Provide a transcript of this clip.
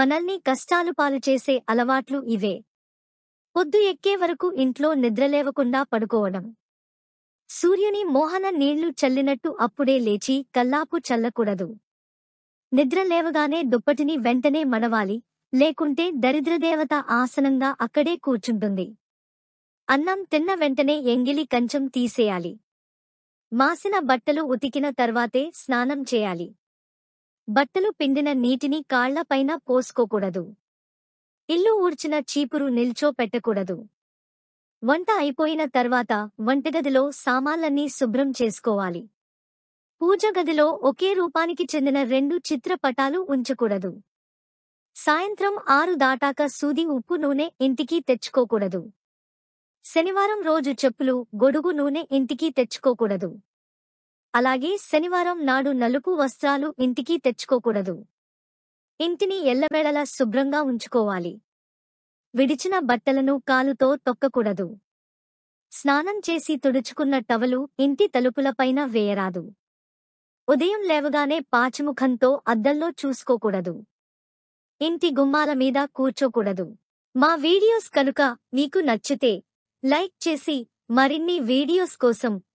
మనల్ని కష్టాలు పాలు చేసే అలవాట్లు ఇవే పొద్దు ఎక్కే వరకు ఇంట్లో నిద్రలేవకుండా పడుకోవడం సూర్యుని మోహన నీళ్లు చల్లినట్టు అప్పుడే లేచి కల్లాపు చల్లకూడదు నిద్రలేవగానే దుప్పటిని వెంటనే మడవాలి లేకుంటే దరిద్రదేవత ఆసనంగా అక్కడే కూర్చుంటుంది అన్నం తిన్న వెంటనే ఎంగిలి కంచం తీసేయాలి మాసిన బట్టలు ఉతికిన తర్వాతే స్నానం చేయాలి బట్టలు పిండిన నీటిని కాళ్లపైన పోసుకోకూడదు ఇల్లు ఊడ్చిన చీపురు నిల్చో పెట్టకూడదు వంట అయిపోయిన తర్వాత వంటగదిలో సామాన్లన్నీ శుభ్రం చేసుకోవాలి పూజ గదిలో ఒకే రూపానికి చెందిన రెండు చిత్రపటాలు ఉంచకూడదు సాయంత్రం ఆరు దాటాక సూది ఉప్పు నూనె ఇంటికి తెచ్చుకోకూడదు శనివారం రోజు చెప్పులు గొడుగు నూనె ఇంటికి తెచ్చుకోకూడదు అలాగే శనివారం నాడు నలుపు వస్త్రాలు ఇంటికి తెచ్చుకోకూడదు ఇంటిని ఎల్లవేళలా శుభ్రంగా ఉంచుకోవాలి విడిచిన బట్టలను కాలుతో తొక్కకూడదు స్నానం చేసి తుడుచుకున్న టవలు ఇంటి తలుపులపైన వేయరాదు ఉదయం లేవగానే పాచిముఖంతో అద్దంలో చూసుకోకూడదు ఇంటి గుమ్మాల మీద కూర్చోకూడదు మా వీడియోస్ కనుక మీకు నచ్చితే లైక్ చేసి మరిన్ని వీడియోస్ కోసం